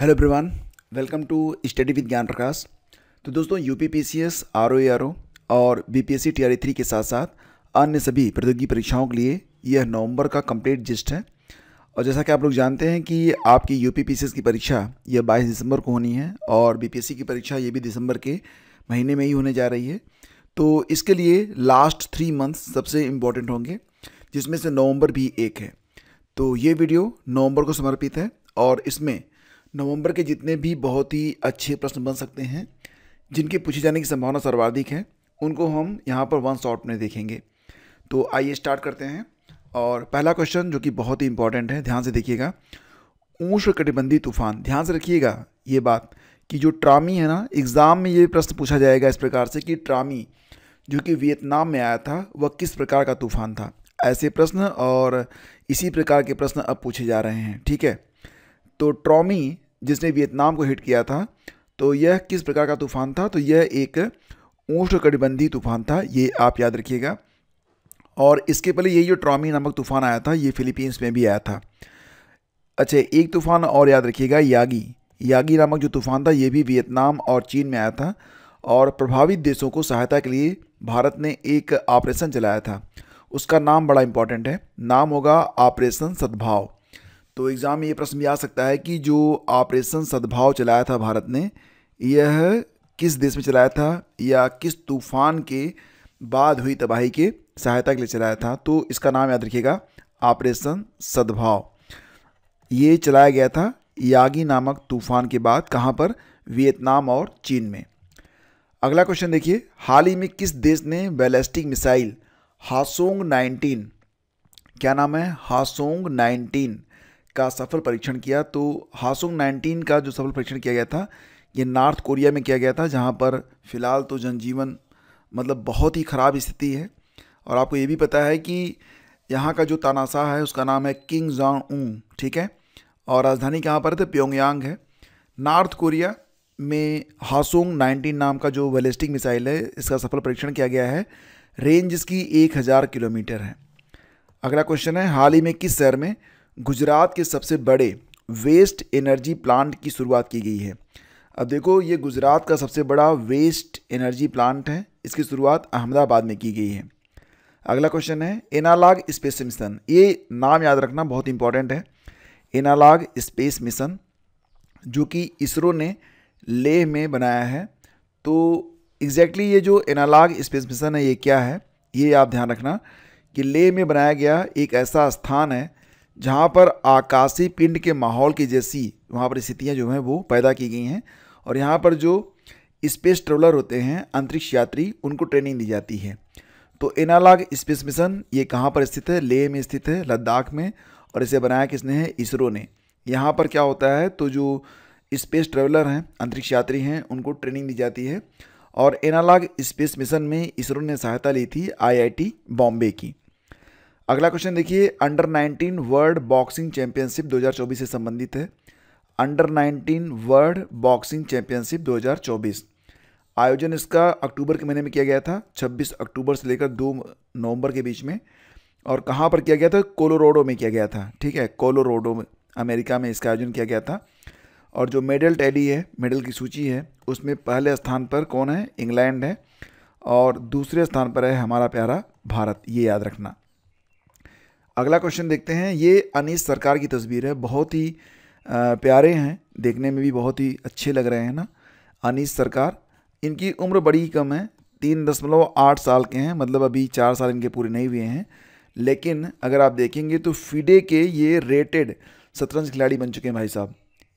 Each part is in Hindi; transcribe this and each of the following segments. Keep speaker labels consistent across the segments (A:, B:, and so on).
A: hello everyone welcome to study with Gyan Prakash तो दोस्तों U P P C S R O A R O B P S C T R E three के साथ साथ अन्य सभी प्रौद्योगिकी परीक्षाओं के लिए यह नवंबर का कंप्लीट जिस्ट है और जैसा कि आप लोग जानते हैं कि आपकी U P P C S की परीक्षा यह बाईस दिसंबर को होनी है और बी पी एस सी की परीक्षा ये भी दिसंबर के महीने में ही होने जा रही है तो इसके लिए लास्ट थ्री मंथ्स सबसे इम्पॉर्टेंट होंगे जिसमें से नवंबर भी एक है तो ये वीडियो नवंबर को समर्पित है और इसमें नवंबर के जितने भी बहुत ही अच्छे प्रश्न बन सकते हैं जिनके पूछे जाने की संभावना सर्वाधिक है उनको हम यहाँ पर वन शॉट में देखेंगे तो आइए स्टार्ट करते हैं और पहला क्वेश्चन जो कि बहुत ही इंपॉर्टेंट है ध्यान से देखिएगा उष्णकटिबंधी तूफान ध्यान से रखिएगा ये बात कि जो ट्रामी है ना एग्ज़ाम में ये प्रश्न पूछा जाएगा इस प्रकार से कि ट्रामी जो कि वियतनाम में आया था वह किस प्रकार का तूफान था ऐसे प्रश्न और इसी प्रकार के प्रश्न अब पूछे जा रहे हैं ठीक है तो ट्रॉमी जिसने वियतनाम को हिट किया था तो यह किस प्रकार का तूफान था तो यह एक कटिबंधी तूफान था ये आप याद रखिएगा और इसके पहले यही जो ट्रॉमी नामक तूफान आया था ये फिलीपींस में भी आया था अच्छा एक तूफान और याद रखिएगा यागी यागी नामक जो तूफान था ये भी वियतनाम और चीन में आया था और प्रभावित देशों को सहायता के लिए भारत ने एक ऑपरेशन चलाया था उसका नाम बड़ा इम्पॉर्टेंट है नाम होगा ऑपरेशन सद्भाव तो एग्ज़ाम में ये प्रश्न भी आ सकता है कि जो ऑपरेशन सद्भाव चलाया था भारत ने यह किस देश में चलाया था या किस तूफान के बाद हुई तबाही के सहायता के लिए चलाया था तो इसका नाम याद रखिएगा ऑपरेशन सद्भाव ये चलाया गया था यागी नामक तूफान के बाद कहाँ पर वियतनाम और चीन में अगला क्वेश्चन देखिए हाल ही में किस देश ने बैलिस्टिक मिसाइल हासोंग 19 क्या नाम है हासोंग का सफल परीक्षण किया तो हासुंग 19 का जो सफल परीक्षण किया गया था ये नॉर्थ कोरिया में किया गया था जहाँ पर फ़िलहाल तो जनजीवन मतलब बहुत ही ख़राब स्थिति है और आपको ये भी पता है कि यहाँ का जो तानाशाह है उसका नाम है किंग जॉन ऊ ठीक है और राजधानी कहाँ पर थे तो प्योंगयांग है नॉर्थ कोरिया में हासोंग 19 नाम का जो बैलिस्टिक मिसाइल है इसका सफल परीक्षण किया गया है रेंज इसकी 1000 किलोमीटर है अगला क्वेश्चन है हाल ही में किस शहर में गुजरात के सबसे बड़े वेस्ट एनर्जी प्लांट की शुरुआत की गई है अब देखो ये गुजरात का सबसे बड़ा वेस्ट एनर्जी प्लांट है इसकी शुरुआत अहमदाबाद में की गई है अगला क्वेश्चन है एनालाग स्पेस मिशन ये नाम याद रखना बहुत इंपॉर्टेंट है एनालाग स्पेस मिशन जो कि इसरो ने लेह में बनाया है तो एग्जैक्टली exactly ये जो एनालाग स्पेस मिशन है ये क्या है ये आप ध्यान रखना कि लेह में बनाया गया एक ऐसा स्थान है जहाँ पर आकाशीय पिंड के माहौल की जैसी वहाँ पर स्थितियाँ जो हैं वो पैदा की गई हैं और यहाँ पर जो स्पेस ट्रेवलर होते हैं अंतरिक्ष यात्री उनको ट्रेनिंग दी जाती है तो एनालाग स्पेस मिशन ये कहाँ पर स्थित है लेह में स्थित है लद्दाख में और इसे बनाया किसने है इसरो ने यहाँ पर क्या होता है तो जो स्पेस ट्रेवलर हैं अंतरिक्ष यात्री हैं उनको ट्रेनिंग दी जाती है और एनालाग स्पेस मिशन में इसरो ने सहायता ली थी आईआईटी बॉम्बे की अगला क्वेश्चन देखिए अंडर 19 वर्ल्ड बॉक्सिंग चैंपियनशिप 2024 से संबंधित है अंडर 19 वर्ल्ड बॉक्सिंग चैंपियनशिप 2024 आयोजन इसका अक्टूबर के महीने में किया गया था 26 अक्टूबर से लेकर 2 नवंबर के बीच में और कहाँ पर किया गया था कोलोरोडो में किया गया था ठीक है कोलोरोडो में अमेरिका में इसका आयोजन किया गया था और जो मेडल टैली है मेडल की सूची है उसमें पहले स्थान पर कौन है इंग्लैंड है और दूसरे स्थान पर है हमारा प्यारा भारत ये याद रखना अगला क्वेश्चन देखते हैं ये अनीस सरकार की तस्वीर है बहुत ही प्यारे हैं देखने में भी बहुत ही अच्छे लग रहे हैं ना अनीस सरकार इनकी उम्र बड़ी कम है तीन दशमलव आठ साल के हैं मतलब अभी चार साल इनके पूरे नहीं हुए हैं लेकिन अगर आप देखेंगे तो फीडे के ये रेटेड शतरंज खिलाड़ी बन चुके हैं भाई साहब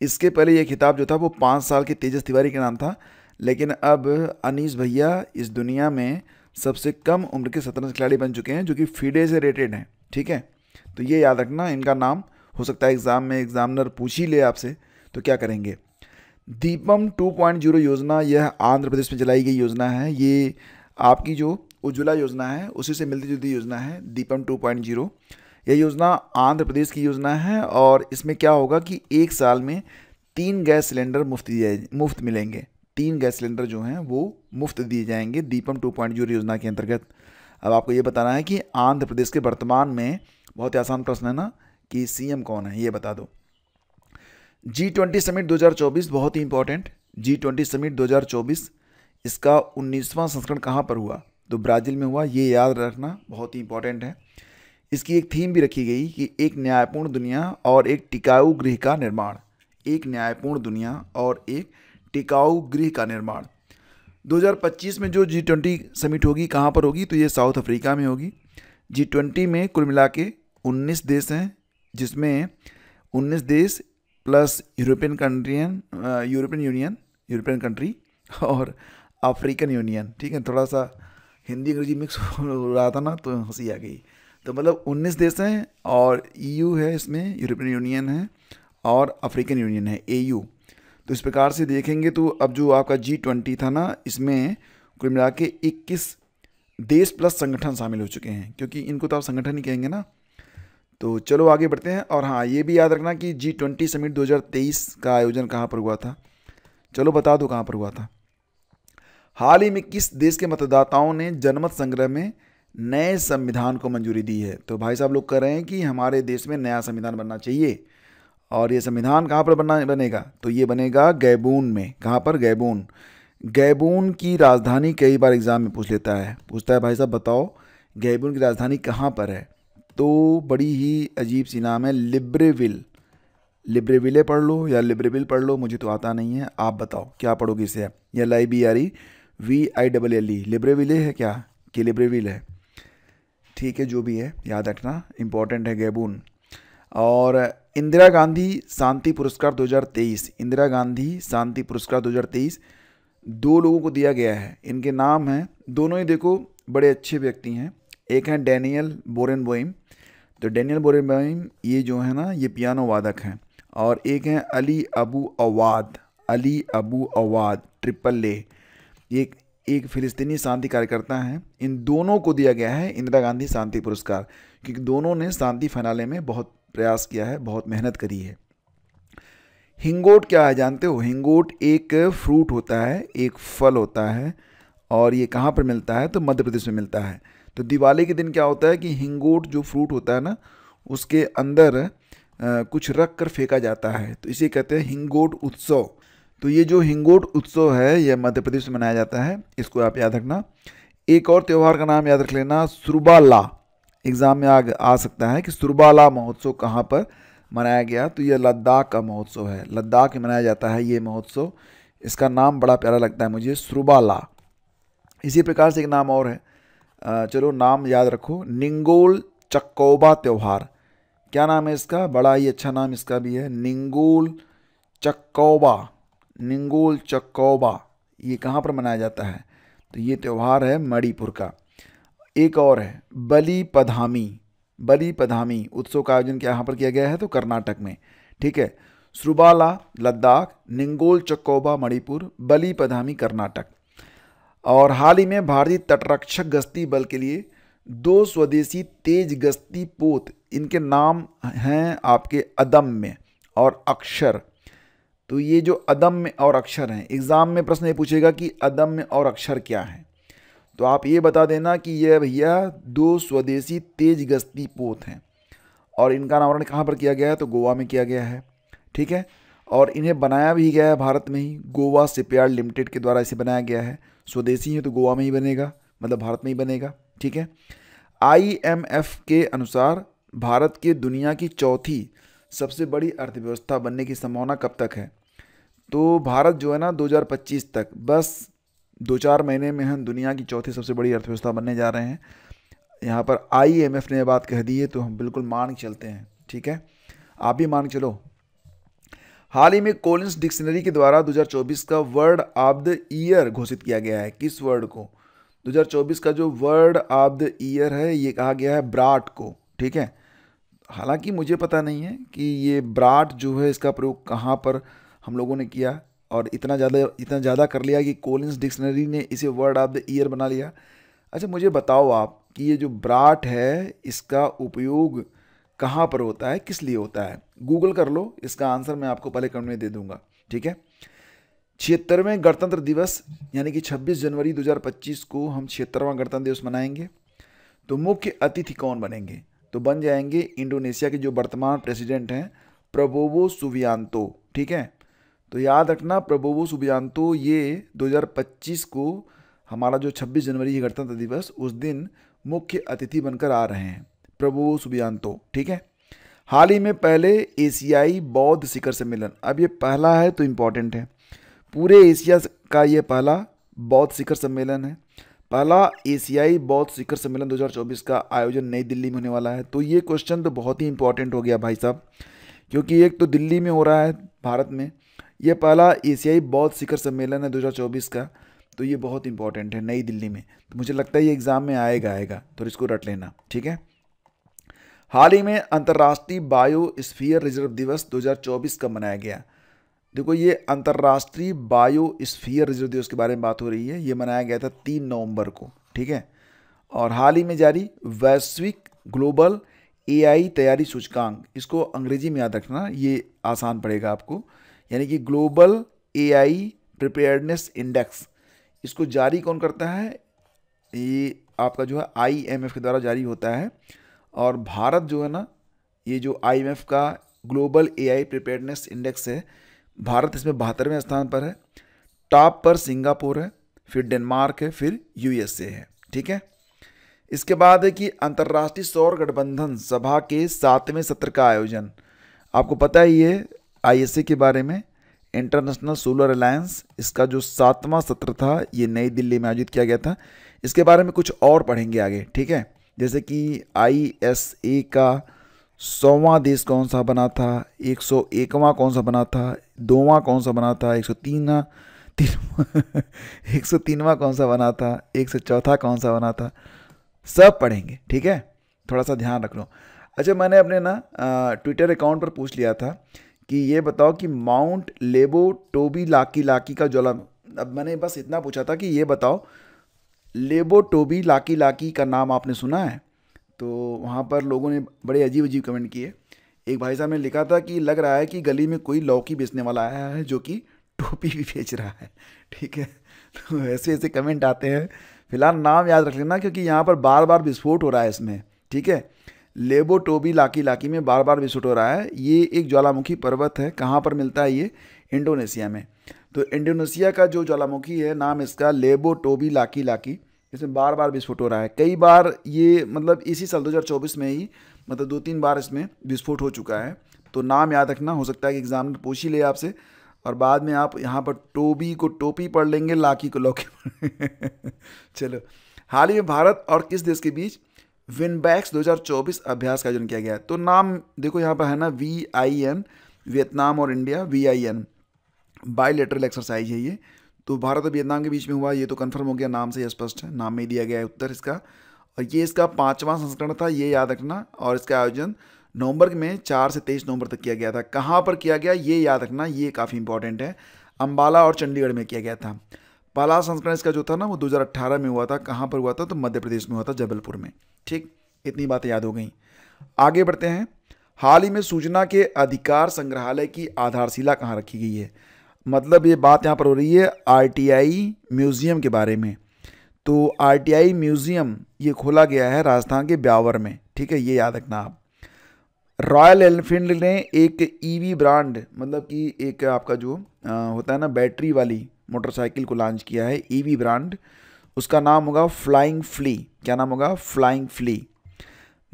A: इसके पहले ये खिताब जो था वो पाँच साल के तेजस तिवारी के नाम था लेकिन अब अनीस भैया इस दुनिया में सबसे कम उम्र के शतरंज खिलाड़ी बन चुके हैं जो कि फीडे से रेटेड हैं ठीक है तो ये याद रखना इनका नाम हो सकता है एग्ज़ाम में एग्जामिनर पूछ ही ले आपसे तो क्या करेंगे दीपम 2.0 योजना यह आंध्र प्रदेश में चलाई गई योजना है ये आपकी जो उज्ज्वला योजना है उसी से मिलती जुलती योजना है दीपम 2.0 यह योजना आंध्र प्रदेश की योजना है और इसमें क्या होगा कि एक साल में तीन गैस सिलेंडर मुफ्त दिए मुफ्त मिलेंगे तीन गैस सिलेंडर जो हैं वो मुफ्त दिए जाएंगे दीपम 2.0 योजना के अंतर्गत अब आपको ये बताना है कि आंध्र प्रदेश के वर्तमान में बहुत ही आसान प्रश्न है ना कि सीएम कौन है ये बता दो जी ट्वेंटी समिट 2024 बहुत ही इंपॉर्टेंट जी ट्वेंटी समिट 2024 इसका उन्नीसवां संस्करण कहाँ पर हुआ तो ब्राज़ील में हुआ ये याद रखना बहुत ही इंपॉर्टेंट है इसकी एक थीम भी रखी गई कि एक न्यायपूर्ण दुनिया और एक टिकाऊ गृह का निर्माण एक न्यायपूर्ण दुनिया और एक टिकाऊ गृह का निर्माण 2025 में जो जी ट्वेंटी समिट होगी कहाँ पर होगी तो ये साउथ अफ्रीका में होगी जी ट्वेंटी में कुल मिला के 19 देश हैं जिसमें 19 देश plus European countries European union European country और अफ्रीकन यूनियन ठीक है थोड़ा सा हिंदी अंग्रेजी मिक्स हो रहा था ना तो हंसी आ गई तो मतलब 19 देश हैं और ईयू e है इसमें यूरोपियन यूनियन है और अफ्रीकन यूनियन है एयू तो इस प्रकार से देखेंगे तो अब जो आपका जी ट्वेंटी था ना इसमें कुल मिला के इक्कीस देश प्लस संगठन शामिल हो चुके हैं क्योंकि इनको तो आप संगठन ही कहेंगे ना तो चलो आगे बढ़ते हैं और हाँ ये भी याद रखना कि जी ट्वेंटी समिट दो का आयोजन कहाँ पर हुआ था चलो बता दो कहाँ पर हुआ था हाल ही में किस देश के मतदाताओं ने जनमत संग्रह में नए संविधान को मंजूरी दी है तो भाई साहब लोग कह रहे हैं कि हमारे देश में नया संविधान बनना चाहिए और ये संविधान कहाँ पर बनना बनेगा तो ये बनेगा गैबून में कहाँ पर गैबून गैबून की राजधानी कई बार एग्ज़ाम में पूछ लेता है पूछता है भाई साहब बताओ गैबून की राजधानी कहाँ पर है तो बड़ी ही अजीब सी नाम है लिब्रेविल लिब्रेविले पढ़ लो या लिब्रेविल पढ़ लो मुझे तो आता नहीं है आप बताओ क्या पढ़ोगे इसे आप या E V I double L E Libreville है क्या कि लिब्रेविल है ठीक है जो भी है याद रखना इम्पोर्टेंट है गैबून और इंदिरा गांधी शांति पुरस्कार 2023 इंदिरा गांधी शांति पुरस्कार 2023 दो लोगों को दिया गया है इनके नाम हैं दोनों ही देखो बड़े अच्छे व्यक्ति हैं एक है डैनियल बोरेन बोइम तो डैनियल बोरेन बोइम ये जो है ना ये पियानो वादक हैं और एक हैं Ali Abu Awad Ali Abu Awad triple A एक एक फ़िलिस्तीनी शांति कार्यकर्ता हैं इन दोनों को दिया गया है इंदिरा गांधी शांति पुरस्कार क्योंकि दोनों ने शांति फैलाने में बहुत प्रयास किया है बहुत मेहनत करी है हिंगोट क्या है जानते हो हिंगोट एक फ्रूट होता है एक फल होता है और ये कहाँ पर मिलता है तो मध्य प्रदेश में मिलता है तो दिवाली के दिन क्या होता है कि हिंगोट जो फ्रूट होता है ना उसके अंदर कुछ रख कर फेंका जाता है तो इसे कहते हैं हिंगोट उत्सव तो ये जो हिंगोट उत्सव है यह मध्य प्रदेश में मनाया जाता है इसको आप याद रखना एक और त्यौहार का नाम याद रख लेना सुरबाला एग्ज़ाम में आ, आ सकता है कि सुरबाला महोत्सव कहाँ पर मनाया गया तो यह लद्दाख का महोत्सव है लद्दाख में मनाया जाता है ये महोत्सव इसका नाम बड़ा प्यारा लगता है मुझे सुरबाला इसी प्रकार से एक नाम और है चलो नाम याद रखो निंगोल चकोबा त्यौहार क्या नाम है इसका बड़ा ही अच्छा नाम इसका भी है निंगोल चकोबा निंगोल चकोबा ये कहाँ पर मनाया जाता है तो ये त्यौहार है मणिपुर का एक और है बली पधामी बली पधामी उत्सव का आयोजन यहाँ पर किया गया है तो कर्नाटक में ठीक है सुरुबाला लद्दाख निंगोल चकोबा मणिपुर बली पधामी कर्नाटक और हाल ही में भारतीय तटरक्षक गश्ती बल के लिए दो स्वदेशी तेज गश्ती पोत इनके नाम हैं आपके अदम्य और अक्षर तो ये जो अदम्य और अक्षर हैं एग्ज़ाम में प्रश्न ये पूछेगा कि अदम्य और अक्षर क्या है तो आप ये बता देना कि ये भैया दो स्वदेशी तेज गश्ती पोत हैं और इनका अनावरण कहाँ पर किया गया है तो गोवा में किया गया है ठीक है और इन्हें बनाया भी गया है भारत में ही गोवा सिपयार्ड लिमिटेड के द्वारा इसे बनाया गया है स्वदेशी है तो गोवा में ही बनेगा मतलब भारत में ही बनेगा ठीक है आईएमएफ के अनुसार भारत के दुनिया की चौथी सबसे बड़ी अर्थव्यवस्था बनने की संभावना कब तक है तो भारत जो है ना 2025 तक बस दो चार महीने में हम दुनिया की चौथी सबसे बड़ी अर्थव्यवस्था बनने जा रहे हैं यहाँ पर आईएमएफ ने बात कह दी है तो हम बिल्कुल मान चलते हैं ठीक है आप भी मान चलो हाल ही में कोलिंस डिक्शनरी के द्वारा 2024 का वर्ड ऑफ द ईयर घोषित किया गया है किस वर्ड को 2024 का जो वर्ड ऑफ द ईयर है ये कहा गया है ब्राट को ठीक है हालांकि मुझे पता नहीं है कि ये ब्राट जो है इसका प्रयोग कहाँ पर हम लोगों ने किया और इतना ज़्यादा इतना ज़्यादा कर लिया कि कोलिंस डिक्शनरी ने इसे वर्ड ऑफ द ईयर बना लिया अच्छा मुझे बताओ आप कि ये जो ब्राट है इसका उपयोग कहाँ पर होता है किस लिए होता है गूगल कर लो इसका आंसर मैं आपको पहले कमेंट में दे दूंगा ठीक है छिहत्तरवें गणतंत्र दिवस यानी कि 26 जनवरी 2025 को हम छिहत्तरवां गणतंत्र दिवस मनाएंगे तो मुख्य अतिथि कौन बनेंगे तो बन जाएंगे इंडोनेशिया के जो वर्तमान प्रेसिडेंट हैं प्रबोवो सुबियांतो ठीक है तो याद रखना प्रबोवो सुबियांतो ये 2025 को हमारा जो 26 जनवरी गणतंत्र दिवस उस दिन मुख्य अतिथि बनकर आ रहे हैं प्रभु सुबियांतो ठीक है हाल ही में पहले एशियाई बौद्ध शिखर सम्मेलन अब ये पहला है तो इम्पॉर्टेंट है पूरे एशिया का ये पहला बौद्ध शिखर सम्मेलन है पहला एशियाई बौद्ध शिखर सम्मेलन 2024 का आयोजन नई दिल्ली में होने वाला है तो ये क्वेश्चन तो बहुत ही इम्पॉर्टेंट हो गया भाई साहब क्योंकि एक तो दिल्ली में हो रहा है भारत में ये पहला एशियाई बौद्ध शिखर सम्मेलन है 2024 का तो ये बहुत इंपॉर्टेंट है नई दिल्ली में तो मुझे लगता है ये एग्ज़ाम में आएगा आएगा तो इसको रट लेना ठीक है हाल ही में अंतर्राष्ट्रीय बायो स्फीयर रिजर्व दिवस 2024 का मनाया गया देखो ये अंतर्राष्ट्रीय बायो स्फीयर रिजर्व दिवस के बारे में बात हो रही है ये मनाया गया था तीन नवंबर को ठीक है और हाल ही में जारी वैश्विक ग्लोबल एआई तैयारी सूचकांक इसको अंग्रेजी में याद रखना ये आसान पड़ेगा आपको यानी कि ग्लोबल आई प्रिपेयर्डनेस इंडेक्स इसको जारी कौन करता है ये आपका जो है आई के द्वारा जारी होता है और भारत जो है ना ये जो आईएमएफ का ग्लोबल एआई प्रिपेयर्डनेस इंडेक्स है भारत इसमें बहत्तरवें स्थान पर है टॉप पर सिंगापुर है फिर डेनमार्क है फिर यूएसए है ठीक है इसके बाद है कि अंतर्राष्ट्रीय सौर गठबंधन सभा के सातवें सत्र का आयोजन आपको पता ही है आईएसए के बारे में इंटरनेशनल सोलर अलायंस इसका जो सातवां सत्र था ये नई दिल्ली में आयोजित किया गया था इसके बारे में कुछ और पढ़ेंगे आगे ठीक है जैसे कि आईएसए का सौवा देश कौन सा बना था एक सौ एकवा कौन सा बना था दोवा कौन सा बना था एक सौ तीन तीन एक सौ तीनवा कौन सा बना था एक सौ चौथा कौन सा बना था सब पढ़ेंगे ठीक है थोड़ा सा ध्यान रख लो अच्छा मैंने अपने ना ट्विटर अकाउंट पर पूछ लिया था कि ये बताओ कि माउंट लेबो टोबी लाकी लाकी का ज्वाला अब मैंने बस इतना पूछा था कि ये बताओ लेबोटोबी लाकी लाकी का नाम आपने सुना है तो वहाँ पर लोगों ने बड़े अजीब अजीब कमेंट किए एक भाई साहब ने लिखा था कि लग रहा है कि गली में कोई लौकी बेचने वाला आया है जो कि टोपी भी बेच रहा है ठीक है तो ऐसे ऐसे कमेंट आते हैं फिलहाल नाम याद रख लेना क्योंकि यहाँ पर बार बार विस्फोट हो रहा है इसमें ठीक है लेबो टोबी लाकी लाकी में बार बार विस्फोट हो रहा है ये एक ज्वालामुखी पर्वत है कहाँ पर मिलता है ये इंडोनेशिया में तो इंडोनेशिया का जो ज्वालामुखी है नाम इसका लेबो टोबी लाकी लाकी इसमें बार बार विस्फोट हो रहा है कई बार ये मतलब इसी साल 2024 में ही मतलब दो तीन बार इसमें विस्फोट हो चुका है तो नाम याद रखना हो सकता है कि एग्ज़ाम पूछ ही ले आपसे और बाद में आप यहाँ पर टोबी को टोपी पढ़ लेंगे लाकी को लौकी चलो हाल ही में भारत और किस देश के बीच विनबैक्स 2024 अभ्यास का आयोजन किया गया तो नाम देखो यहाँ पर है ना वी आई एन वियतनाम और India V I N bilateral exercise है ये तो भारत और वियतनाम के बीच में हुआ ये तो कन्फर्म हो गया नाम से स्पष्ट है नाम में ही दिया गया है उत्तर इसका और ये इसका पाँचवां संस्करण था ये याद रखना और इसका आयोजन नवंबर में चार से तेईस नवंबर तक किया गया था कहाँ पर किया गया ये याद रखना ये काफ़ी इंपॉर्टेंट है अम्बाला और चंडीगढ़ में किया गया था पहला संस्करण इसका जो था ना वो 2018 में हुआ था कहाँ पर हुआ था तो मध्य प्रदेश में हुआ था जबलपुर में ठीक इतनी बातें याद हो गई आगे बढ़ते हैं हाल ही में सूचना के अधिकार संग्रहालय की आधारशिला कहाँ रखी गई है मतलब ये बात यहाँ पर हो रही है आरटीआई म्यूज़ियम के बारे में तो आरटीआई म्यूज़ियम ये खोला गया है राजस्थान के ब्यावर में ठीक है ये याद रखना आप रॉयल एनफील्ड ने एक ईवी ब्रांड मतलब कि एक आपका जो आ, होता है ना बैटरी वाली मोटरसाइकिल को लॉन्च किया है ईवी ब्रांड उसका नाम होगा फ्लाइंग फ्ली क्या नाम होगा flying flea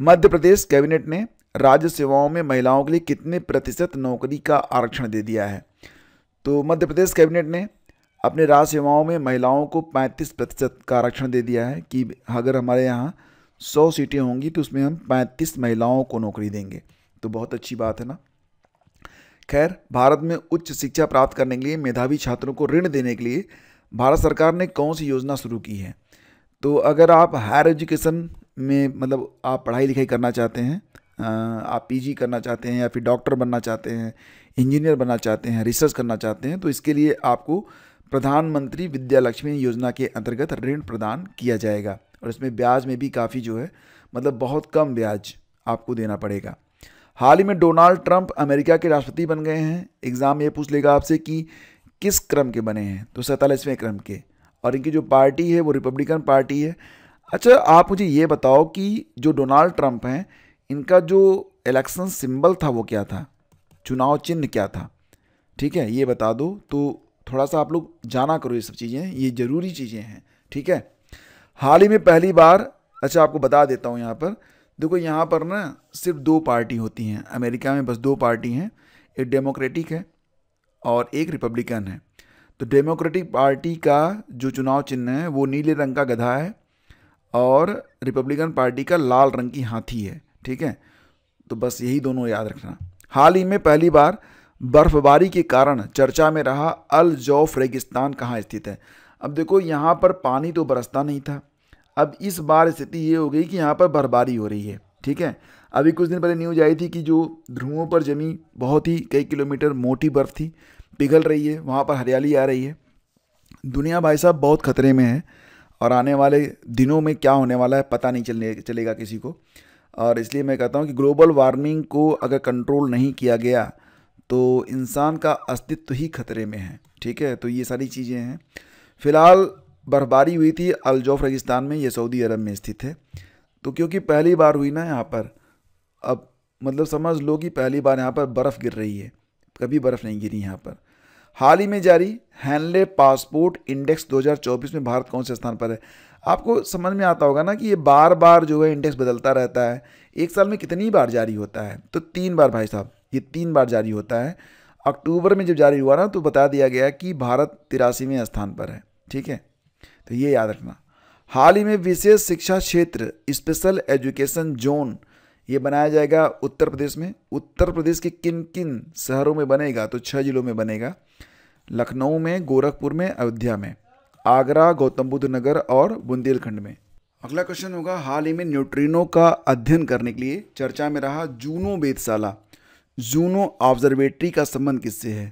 A: Madhya Pradesh cabinet ने राज्य सेवाओं में महिलाओं के लिए कितने प्रतिशत नौकरी का आरक्षण दे दिया है तो मध्य प्रदेश कैबिनेट ने अपने राज्य सेवाओं में महिलाओं को 35 प्रतिशत का आरक्षण दे दिया है कि अगर हमारे यहाँ 100 सीटें होंगी तो उसमें हम 35 महिलाओं को नौकरी देंगे तो बहुत अच्छी बात है ना खैर भारत में उच्च शिक्षा प्राप्त करने के लिए मेधावी छात्रों को ऋण देने के लिए भारत सरकार ने कौन सी योजना शुरू की है तो अगर आप हायर एजुकेशन में मतलब आप पढ़ाई लिखाई करना चाहते हैं आप पीजी करना चाहते हैं या फिर डॉक्टर बनना चाहते हैं इंजीनियर बनना चाहते हैं रिसर्च करना चाहते हैं तो इसके लिए आपको प्रधानमंत्री विद्या लक्ष्मी योजना के अंतर्गत ऋण प्रदान किया जाएगा और इसमें ब्याज में भी काफ़ी जो है मतलब बहुत कम ब्याज आपको देना पड़ेगा हाल ही में डोनाल्ड ट्रंप अमेरिका के राष्ट्रपति बन गए हैं एग्ज़ाम ये पूछ लेगा आपसे कि किस क्रम के बने हैं तो सैंतालीसवें क्रम के और इनकी जो पार्टी है वो रिपब्लिकन पार्टी है अच्छा आप मुझे ये बताओ कि जो डोनाल्ड ट्रंप हैं इनका जो इलेक्शन सिंबल था वो क्या था चुनाव चिन्ह क्या था ठीक है ये बता दो तो थोड़ा सा आप लोग जाना करो ये सब चीज़ें ये ज़रूरी चीज़ें हैं ठीक है हाल ही में पहली बार अच्छा आपको बता देता हूँ यहाँ पर देखो यहाँ पर ना सिर्फ दो पार्टी होती हैं अमेरिका में बस दो पार्टी हैं एक डेमोक्रेटिक है और एक रिपब्लिकन है तो डेमोक्रेटिक पार्टी का जो चुनाव चिन्ह है वो नीले रंग का गधा है और रिपब्लिकन पार्टी का लाल रंग की हाथी है ठीक है तो बस यही दोनों याद रखना हाल ही में पहली बार बर्फबारी के कारण चर्चा में रहा अल जौफ रेगिस्तान कहाँ स्थित है अब देखो यहाँ पर पानी तो बरसता नहीं था अब इस बार स्थिति ये हो गई कि यहाँ पर बर्फबारी हो रही है ठीक है अभी कुछ दिन पहले न्यूज आई थी कि जो ध्रुवों पर जमी बहुत ही कई किलोमीटर मोटी बर्फ़ थी पिघल रही है वहाँ पर हरियाली आ रही है दुनिया भाई साहब बहुत खतरे में है और आने वाले दिनों में क्या होने वाला है पता नहीं चलने चलेगा किसी को और इसलिए मैं कहता हूँ कि ग्लोबल वार्मिंग को अगर कंट्रोल नहीं किया गया तो इंसान का अस्तित्व ही खतरे में है ठीक है तो ये सारी चीज़ें हैं फ़िलहाल बर्फबारी हुई थी अलजौफ रेगिस्तान में ये सऊदी अरब में स्थित है तो क्योंकि पहली बार हुई ना यहाँ पर अब मतलब समझ लो कि पहली बार यहाँ पर बर्फ़ गिर रही है कभी बर्फ़ नहीं गिरी यहाँ पर हाल ही में जारी हैनले पासपोर्ट इंडेक्स 2024 में भारत कौन से स्थान पर है आपको समझ में आता होगा ना कि ये बार बार जो है इंडेक्स बदलता रहता है एक साल में कितनी बार जारी होता है तो तीन बार भाई साहब ये तीन बार जारी होता है अक्टूबर में जब जारी हुआ ना तो बता दिया गया कि भारत तिरासीवें स्थान पर है ठीक है तो ये याद रखना हाल ही में विशेष शिक्षा क्षेत्र स्पेशल एजुकेशन जोन ये बनाया जाएगा उत्तर प्रदेश में उत्तर प्रदेश के किन किन शहरों में बनेगा तो छः जिलों में बनेगा लखनऊ में गोरखपुर में अयोध्या में आगरा गौतम बुद्ध नगर और बुंदेलखंड में अगला क्वेश्चन होगा हाल ही में न्यूट्रिनो का अध्ययन करने के लिए चर्चा में रहा जूनो वेदशाला जूनो ऑब्जर्वेटरी का संबंध किससे है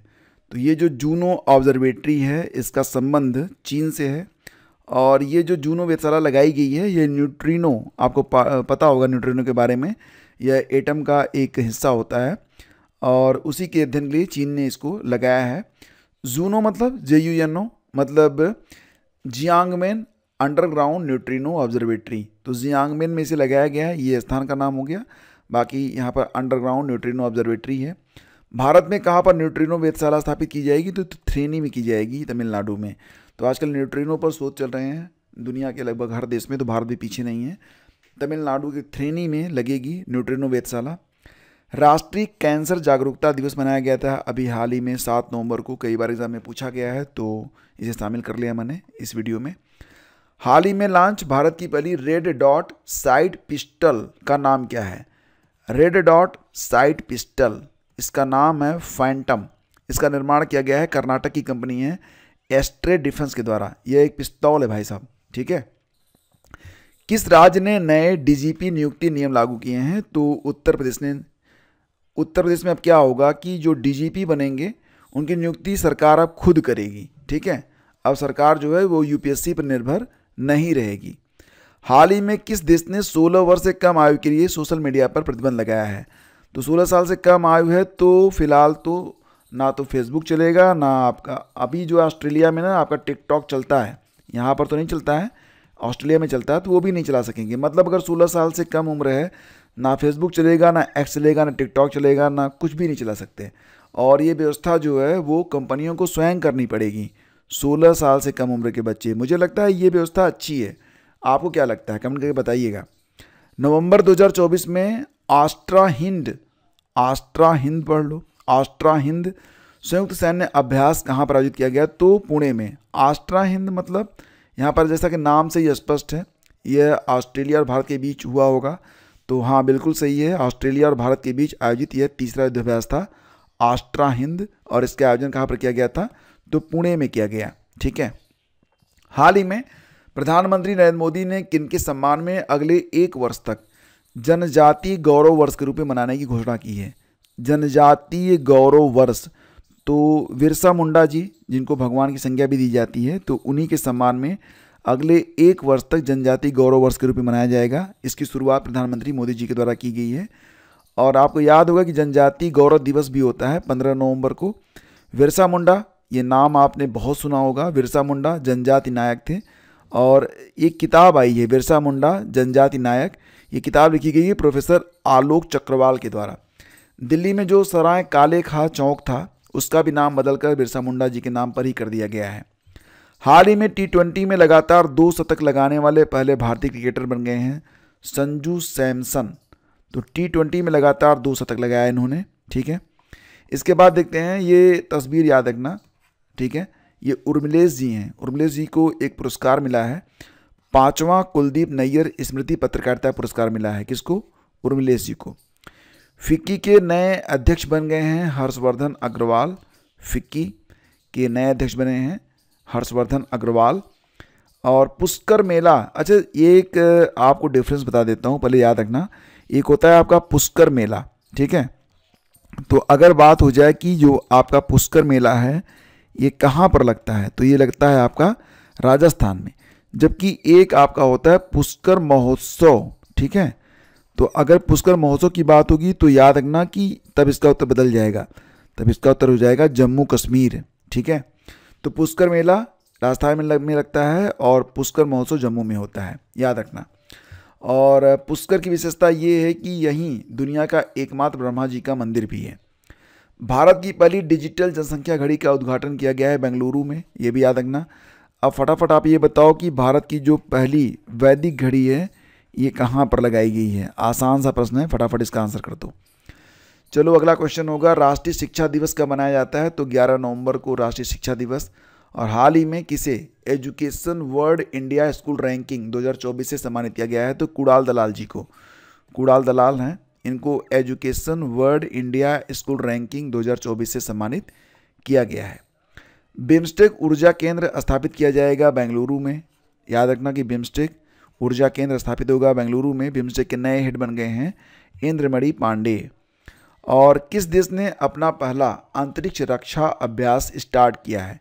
A: तो ये जो जूनो ऑब्जर्वेटरी है इसका संबंध चीन से है और ये जो जूनो वेधशाला लगाई गई है ये न्यूट्रिनो आपको पता होगा न्यूट्रिनो के बारे में यह एटम का एक हिस्सा होता है और उसी के अध्ययन के लिए चीन ने इसको लगाया है जूनो मतलब जे यू एन ओ मतलब जियांगमेन अंडरग्राउंड न्यूट्रिनो ऑब्जर्वेटरी तो जियांगमेन में इसे लगाया गया है ये स्थान का नाम हो गया बाकी यहाँ पर अंडरग्राउंड न्यूट्रिनो ऑब्जर्वेटरी है भारत में कहाँ पर न्यूट्रिनो वेधशाला स्थापित की जाएगी तो थ्रेनी में की जाएगी तमिलनाडु में तो आजकल न्यूट्रिनो पर शोध चल रहे हैं दुनिया के लगभग हर देश में तो भारत भी पीछे नहीं है तमिलनाडु के थ्रेनी में लगेगी न्यूट्रिनो वेधशाला राष्ट्रीय कैंसर जागरूकता दिवस मनाया गया था अभी हाल ही में सात नवंबर को कई बार एग्जाम में पूछा गया है तो इसे शामिल कर लिया मैंने इस वीडियो में हाल ही में लॉन्च भारत की पहली रेड डॉट साइड पिस्टल का नाम क्या है रेड डॉट साइड पिस्टल इसका नाम है फैंटम इसका निर्माण किया गया है कर्नाटक की कंपनी है एस्ट्रे डिफेंस के द्वारा यह एक पिस्तौल है भाई साहब ठीक है किस राज्य ने नए डीजीपी नियुक्ति नियम लागू किए हैं तो उत्तर प्रदेश ने उत्तर प्रदेश में अब क्या होगा कि जो डीजीपी बनेंगे उनकी नियुक्ति सरकार अब खुद करेगी ठीक है अब सरकार जो है वो यूपीएससी पर निर्भर नहीं रहेगी हाल ही में किस देश ने 16 वर्ष से कम आयु के लिए सोशल मीडिया पर प्रतिबंध लगाया है तो 16 साल से कम आयु है तो फिलहाल तो ना तो फेसबुक चलेगा ना आपका अभी जो ऑस्ट्रेलिया में ना आपका टिकटॉक चलता है यहाँ पर तो नहीं चलता है ऑस्ट्रेलिया में चलता है तो वो भी नहीं चला सकेंगे मतलब अगर 16 साल से कम उम्र है ना फेसबुक चलेगा ना एक्स चलेगा ना टिकटॉक चलेगा ना कुछ भी नहीं चला सकते और ये व्यवस्था जो है वो कंपनियों को स्वयं करनी पड़ेगी 16 साल से कम उम्र के बच्चे मुझे लगता है ये व्यवस्था अच्छी है आपको क्या लगता है कमेंट करके बताइएगा नवंबर 2024 में आस्ट्रा हिंद आस्ट्रा हिंद पढ़ लो आस्ट्रा हिंद संयुक्त सैन्य अभ्यास कहाँ पर आयोजित किया गया तो पुणे में आस्ट्रा हिंद मतलब यहाँ पर जैसा कि नाम से ही स्पष्ट है यह ऑस्ट्रेलिया और भारत के बीच हुआ होगा तो हाँ बिल्कुल सही है ऑस्ट्रेलिया और भारत के बीच आयोजित यह तीसरा युद्धाभ्यास था आस्ट्रा हिंद और इसका आयोजन कहाँ पर किया गया था तो पुणे में किया गया ठीक है हाल ही में प्रधानमंत्री नरेंद्र मोदी ने किन के सम्मान में अगले एक वर्ष तक जनजातीय गौरव वर्ष के रूप में मनाने की घोषणा की है जनजातीय गौरव वर्ष तो विरसा मुंडा जी जिनको भगवान की संज्ञा भी दी जाती है तो उन्हीं के सम्मान में अगले एक वर्ष तक जनजाति गौरव वर्ष के रूप में मनाया जाएगा इसकी शुरुआत प्रधानमंत्री मोदी जी के द्वारा की गई है और आपको याद होगा कि जनजाति गौरव दिवस भी होता है पंद्रह नवंबर को विरसा मुंडा ये नाम आपने बहुत सुना होगा विरसा मुंडा जनजाति नायक थे और ये किताब आई है बिरसा मुंडा जनजाति नायक ये किताब लिखी गई है प्रोफेसर आलोक चक्रवाल के द्वारा दिल्ली में जो सराय काले खा चौक था उसका भी नाम बदलकर बिरसा मुंडा जी के नाम पर ही कर दिया गया है हाल ही में टी ट्वेंटी में लगातार दो शतक लगाने वाले पहले भारतीय क्रिकेटर बन गए हैं संजू सैमसन तो टी ट्वेंटी में लगातार दो शतक लगाया इन्होंने ठीक है इसके बाद देखते हैं ये तस्वीर याद रखना ठीक है ये उर्मिलेश जी हैं उर्मिलेश जी को एक पुरस्कार मिला है पाँचवा कुलदीप नैयर स्मृति पत्रकारिता पुरस्कार मिला है किसको उर्मिलेश जी को फिक्की के नए अध्यक्ष बन गए हैं हर्षवर्धन अग्रवाल फिक्की के नए अध्यक्ष बने हैं हर्षवर्धन अग्रवाल और पुष्कर मेला अच्छा एक आपको डिफरेंस बता देता हूँ पहले याद रखना एक होता है आपका पुष्कर मेला ठीक है तो अगर बात हो जाए कि जो आपका पुष्कर मेला है ये कहाँ पर लगता है तो ये लगता है आपका राजस्थान में जबकि एक आपका होता है पुष्कर महोत्सव ठीक है तो अगर पुष्कर महोत्सव की बात होगी तो याद रखना कि तब इसका उत्तर बदल जाएगा तब इसका उत्तर हो जाएगा जम्मू कश्मीर ठीक है तो पुष्कर मेला राजस्थान में लग में लगता है और पुष्कर महोत्सव जम्मू में होता है याद रखना और पुष्कर की विशेषता ये है कि यहीं दुनिया का एकमात्र ब्रह्मा जी का मंदिर भी है भारत की पहली डिजिटल जनसंख्या घड़ी का उद्घाटन किया गया है बेंगलुरु में ये भी याद रखना अब फटाफट आप ये बताओ कि भारत की जो पहली वैदिक घड़ी है ये कहाँ पर लगाई गई है आसान सा प्रश्न है फटाफट इसका आंसर कर दो चलो अगला क्वेश्चन होगा राष्ट्रीय शिक्षा दिवस कब मनाया जाता है तो 11 नवंबर को राष्ट्रीय शिक्षा दिवस और हाल ही में किसे education world India school ranking 2024 से सम्मानित किया गया है तो कुड़ाल दलाल जी को कुड़ाल दलाल हैं इनको education world India school ranking 2024 से सम्मानित किया गया है बिम्स्टेक ऊर्जा केंद्र स्थापित किया जाएगा बेंगलुरु में याद रखना कि बिम्स्टेक ऊर्जा केंद्र स्थापित होगा बेंगलुरु में बिम्सटेक के नए हेड बन गए हैं इंद्रमणि पांडे और किस देश ने अपना पहला अंतरिक्ष रक्षा अभ्यास स्टार्ट किया है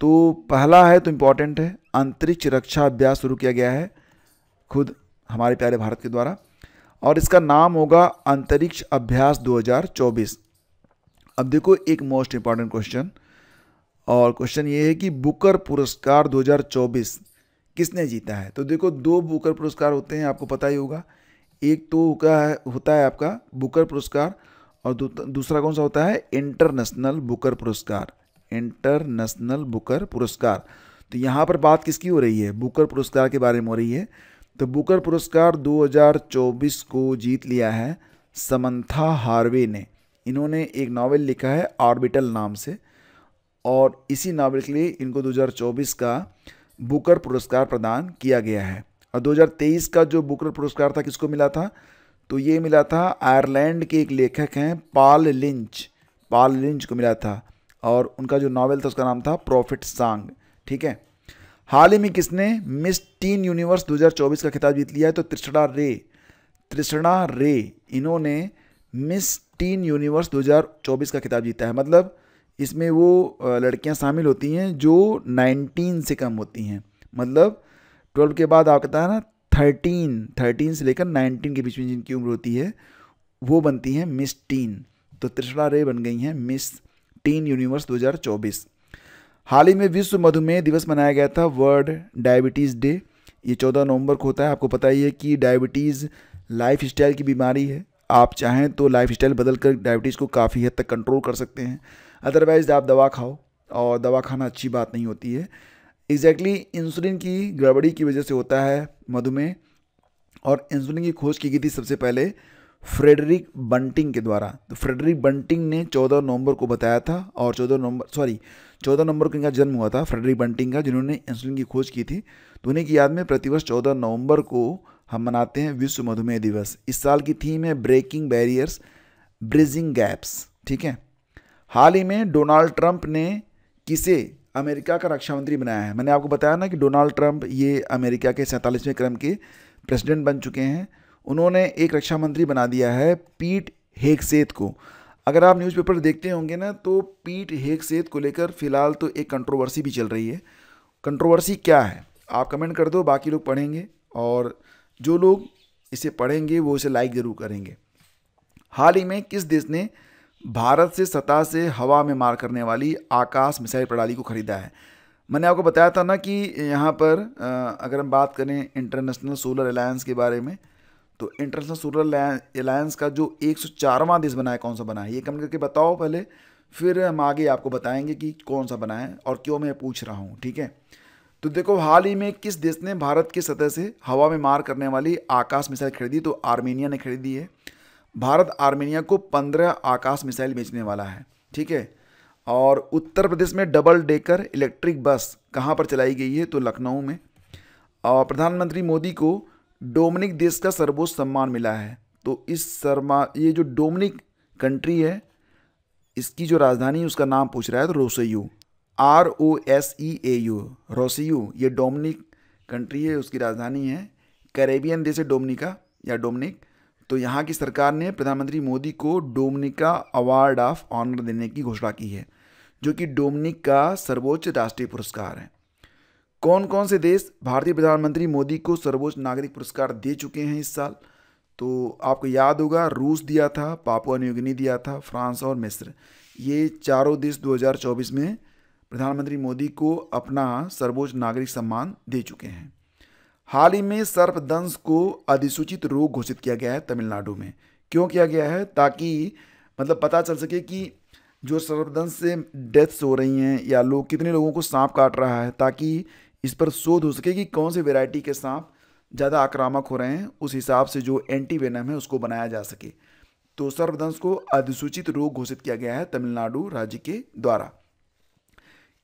A: तो पहला है तो इम्पॉर्टेंट है अंतरिक्ष रक्षा अभ्यास शुरू किया गया है खुद हमारे प्यारे भारत के द्वारा और इसका नाम होगा अंतरिक्ष अभ्यास 2024 अब देखो एक मोस्ट इम्पॉर्टेंट क्वेश्चन और क्वेश्चन ये है कि बुकर पुरस्कार 2024 किसने जीता है तो देखो दो बुकर पुरस्कार होते हैं आपको पता ही होगा एक तो का है होता है आपका बुकर पुरस्कार और दूसरा कौन सा होता है इंटरनेशनल बुकर पुरस्कार इंटरनेशनल बुकर पुरस्कार तो यहाँ पर बात किसकी हो रही है बुकर पुरस्कार के बारे में हो रही है तो बुकर पुरस्कार 2024 को जीत लिया है समंथा हार्वे ने इन्होंने एक नावल लिखा है ऑर्बिटल नाम से और इसी नावल के लिए इनको दो का बुकर पुरस्कार प्रदान किया गया है और 2023 का जो बुकर पुरस्कार था किसको मिला था तो ये मिला था आयरलैंड के एक लेखक हैं पाल लिंच पाल लिंच को मिला था और उनका जो नावल था उसका नाम था प्रॉफिट सांग ठीक है हाल ही में किसने मिस टीन यूनिवर्स 2024 का खिताब जीत लिया है तो त्रिषणा रे त्रिषणा रे इन्होंने मिस टीन यूनिवर्स 2024 का खिताब जीता है मतलब इसमें वो लड़कियां शामिल होती हैं जो 19 से कम होती हैं मतलब ट्वेल्व के बाद आपका है ना थर्टीन थर्टीन से लेकर नाइनटीन के बीच में जिनकी उम्र होती है वो बनती हैं मिस टीन तो त्रिशला रे बन गई हैं मिस टीन यूनिवर्स 2024 हाल ही में विश्व मधुमेह दिवस मनाया गया था वर्ल्ड डायबिटीज़ डे ये 14 नवंबर को होता है आपको पता ही है कि डायबिटीज़ लाइफ की बीमारी है आप चाहें तो लाइफ स्टाइल बदल कर डायबिटीज़ को काफ़ी हद तक कंट्रोल कर सकते हैं अदरवाइज़ आप दवा खाओ और दवा खाना अच्छी बात नहीं होती है एग्जैक्टली exactly, इंसुलिन की गड़बड़ी की वजह से होता है मधुमेह और इंसुलिन की खोज की गई थी सबसे पहले फ्रेडरिक बंटिंग के द्वारा तो फ्रेडरिक बंटिंग ने 14 नवंबर को बताया था और 14 नवंबर सॉरी 14 नवंबर को इनका जन्म हुआ था फ्रेडरिक बंटिंग का जिन्होंने इंसुलिन की खोज की थी तो उन्हीं की याद में प्रतिवर्ष 14 नवंबर को हम मनाते हैं विश्व मधुमेह दिवस इस साल की थीम है ब्रेकिंग बैरियर्स ब्रिजिंग गैप्स ठीक है हाल ही में डोनाल्ड ट्रंप ने किसे अमेरिका का रक्षा मंत्री बनाया है मैंने आपको बताया ना कि डोनाल्ड ट्रंप ये अमेरिका के सैंतालीसवें क्रम के प्रेसिडेंट बन चुके हैं उन्होंने एक रक्षा मंत्री बना दिया है पीट हेगसेत को अगर आप न्यूज़पेपर देखते होंगे ना तो पीट हेगसेत को लेकर फ़िलहाल तो एक कंट्रोवर्सी भी चल रही है कंट्रोवर्सी क्या है आप कमेंट कर दो बाकी लोग पढ़ेंगे और जो लोग इसे पढ़ेंगे वो इसे लाइक ज़रूर करेंगे हाल ही में किस देश ने भारत से सतह से हवा में मार करने वाली आकाश मिसाइल प्रणाली को खरीदा है मैंने आपको बताया था ना कि यहाँ पर अगर हम बात करें इंटरनेशनल सोलर अलायंस के बारे में तो इंटरनेशनल सोलर अलायंस का जो एक सौ देश बना है कौन सा बना है ये कमेंट करके बताओ पहले फिर हम आगे आपको बताएंगे कि कौन सा बना है और क्यों मैं पूछ रहा हूँ ठीक है तो देखो हाल ही में किस देश ने भारत की सतह से हवा में मार करने वाली आकाश मिसाइल खरीदी तो आर्मेनिया ने खरीदी है भारत आर्मेनिया को पंद्रह आकाश मिसाइल बेचने वाला है ठीक है और उत्तर प्रदेश में डबल डेकर इलेक्ट्रिक बस कहाँ पर चलाई गई है तो लखनऊ में और प्रधानमंत्री मोदी को डोमिनिक देश का सर्वोच्च सम्मान मिला है तो इस सरमा ये जो डोमिनिक कंट्री है इसकी जो राजधानी उसका नाम पूछ रहा है तो Roseau R O S E A U Roseau ये डोमिनिक कंट्री है उसकी राजधानी है कैरेबियन देश है डोमिनिका या डोमिनिक तो यहाँ की सरकार ने प्रधानमंत्री मोदी को डोमनिका अवार्ड ऑफ ऑनर देने की घोषणा की है जो कि डोमनिक का सर्वोच्च राष्ट्रीय पुरस्कार है कौन कौन से देश भारतीय प्रधानमंत्री मोदी को सर्वोच्च नागरिक पुरस्कार दे चुके हैं इस साल तो आपको याद होगा रूस दिया था पापुआ न्यूगिनी दिया था फ्रांस और मिस्र ये चारों देश 2024 में प्रधानमंत्री मोदी को अपना सर्वोच्च नागरिक सम्मान दे चुके हैं हाल ही में सर्पदंश को अधिसूचित रोग घोषित किया गया है तमिलनाडु में क्यों किया गया है ताकि मतलब पता चल सके कि जो सर्पदंश से डेथ्स हो रही हैं या लोग कितने लोगों को सांप काट रहा है ताकि इस पर शोध हो सके कि कौन से वेराइटी के सांप ज़्यादा आक्रामक हो रहे हैं उस हिसाब से जो एंटी वेनम है उसको बनाया जा सके तो सर्पदंश को अधिसूचित रोग घोषित किया गया है तमिलनाडु राज्य के द्वारा